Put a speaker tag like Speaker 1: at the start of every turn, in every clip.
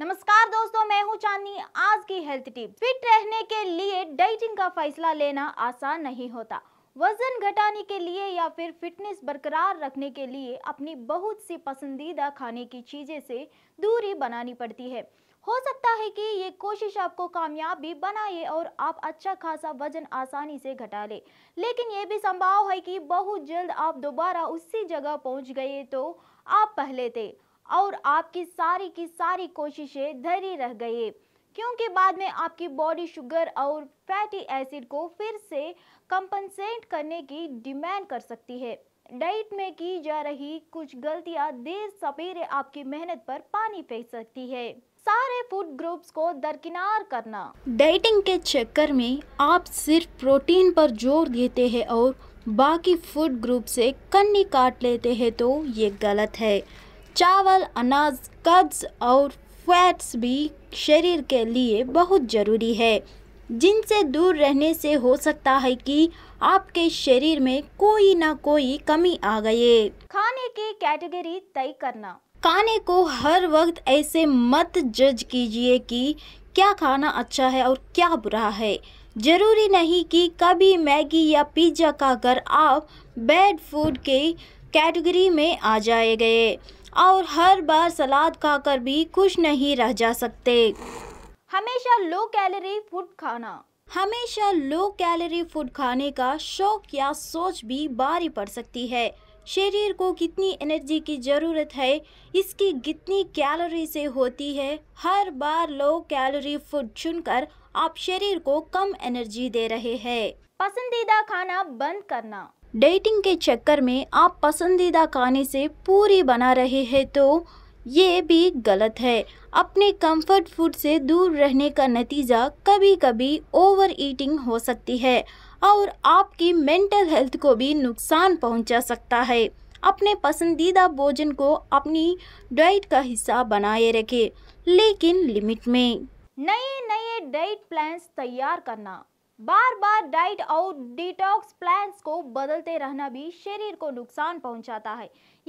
Speaker 1: नमस्कार दोस्तों मैं हूं चांदनी आज की हेल्थ टिप फिट रहने के लिए डाइटिंग का फैसला लेना आसान नहीं होता वजन घटाने के लिए या फिर फिटनेस बरकरार रखने के लिए अपनी बहुत सी पसंदीदा खाने की चीज़ें से दूरी बनानी पड़ती है हो सकता है कि ये कोशिश आपको कामयाब भी बनाए और आप अच्छा खासा वजन आसानी से घटा ले। लेकिन ये भी संभव है कि बहुत जल्द आप दोबारा उसी जगह पहुंच गए तो आप पहले थे और आपकी सारी की सारी कोशिशें धरी रह गई क्योंकि बाद में आपकी बॉडी शुगर और फैटी एसिड को फिर से कंपनसेट करने की डिमांड कर सकती है डाइट में की जा रही कुछ गलतियां देर सवेरे आपकी मेहनत पर पानी फेंक सकती है सारे फूड ग्रुप्स को दरकिनार करना डाइटिंग के चक्कर में आप सिर्फ प्रोटीन पर जोर देते हैं और बाकी फूड ग्रुप से कन्नी काट लेते हैं तो ये गलत है चावल अनाज कब्ज और फैट्स भी शरीर के लिए बहुत ज़रूरी है जिनसे दूर रहने से हो सकता है कि आपके शरीर में कोई ना कोई कमी आ गई खाने की कैटेगरी तय करना खाने को हर वक्त ऐसे मत जज कीजिए कि क्या खाना अच्छा है और क्या बुरा है जरूरी नहीं कि कभी मैगी या पिज्ज़ा खाकर आप बैड फूड के कैटेगरी में आ जाए गए और हर बार सलाद खाकर भी खुश नहीं रह जा सकते हमेशा लो कैलोरी फूड खाना हमेशा लो कैलोरी फूड खाने का शौक या सोच भी भारी पड़ सकती है शरीर को कितनी एनर्जी की ज़रूरत है इसकी कितनी कैलोरी से होती है हर बार लो कैलोरी फूड चुनकर आप शरीर को कम एनर्जी दे रहे हैं पसंदीदा खाना बंद करना डेटिंग के चक्कर में आप पसंदीदा खाने से पूरी बना रहे हैं तो ये भी गलत है अपने कंफर्ट फूड से दूर रहने का नतीजा कभी कभी ओवर ईटिंग हो सकती है और आपकी मेंटल हेल्थ को भी नुकसान पहुंचा सकता है अपने पसंदीदा भोजन को अपनी डाइट का हिस्सा बनाए रखें लेकिन लिमिट में नए नए डाइट प्लान्स तैयार करना बार बार डाइट और डिटॉक्स प्लान्स को बदलते रहना भी शरीर को नुकसान पहुंचाता है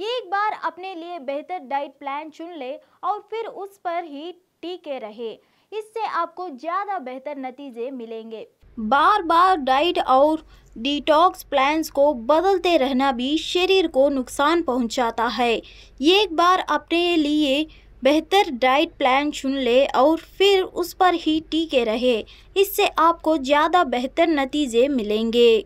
Speaker 1: एक बार अपने लिए बेहतर डाइट प्लान चुन ले और फिर उस पर ही टीके रहे इससे आपको ज़्यादा बेहतर नतीजे मिलेंगे बार बार डाइट और डिटॉक्स प्लान्स को बदलते रहना भी शरीर को नुकसान पहुंचाता है एक बार अपने लिए बेहतर डाइट प्लान चुन ले और फिर उस पर ही टीके रहे इससे आपको ज़्यादा बेहतर नतीजे मिलेंगे